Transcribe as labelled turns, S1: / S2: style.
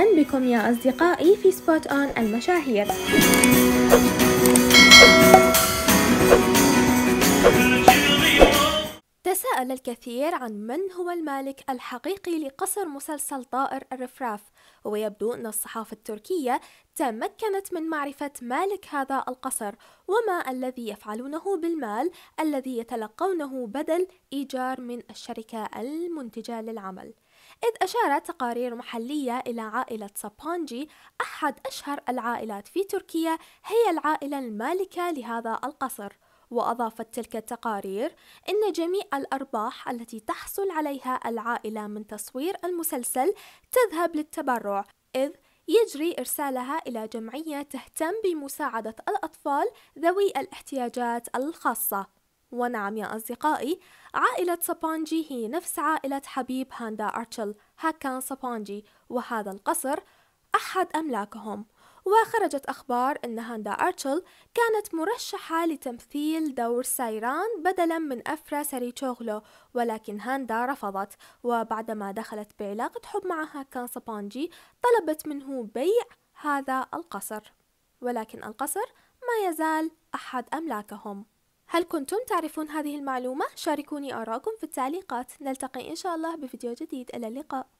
S1: أهلا بكم يا أصدقائي في سبوت أون المشاهير
S2: تساءل الكثير عن من هو المالك الحقيقي لقصر مسلسل طائر الرفراف ويبدو أن الصحافة التركية تمكنت من معرفة مالك هذا القصر وما الذي يفعلونه بالمال الذي يتلقونه بدل إيجار من الشركة المنتجة للعمل إذ أشارت تقارير محلية إلى عائلة سابانجي أحد أشهر العائلات في تركيا هي العائلة المالكة لهذا القصر وأضافت تلك التقارير أن جميع الأرباح التي تحصل عليها العائلة من تصوير المسلسل تذهب للتبرع إذ يجري إرسالها إلى جمعية تهتم بمساعدة الأطفال ذوي الاحتياجات الخاصة ونعم يا أصدقائي عائلة سابانجي هي نفس عائلة حبيب هاندا أرتشل هاكان سابانجي وهذا القصر أحد أملاكهم وخرجت أخبار أن هاندا أرتشل كانت مرشحة لتمثيل دور سايران بدلا من أفرا تشوغلو ولكن هاندا رفضت وبعدما دخلت بعلاقة حب مع هاكان سابانجي طلبت منه بيع هذا القصر ولكن القصر ما يزال أحد أملاكهم هل كنتم تعرفون هذه المعلومة؟ شاركوني آراءكم في التعليقات نلتقي إن شاء الله بفيديو جديد إلى اللقاء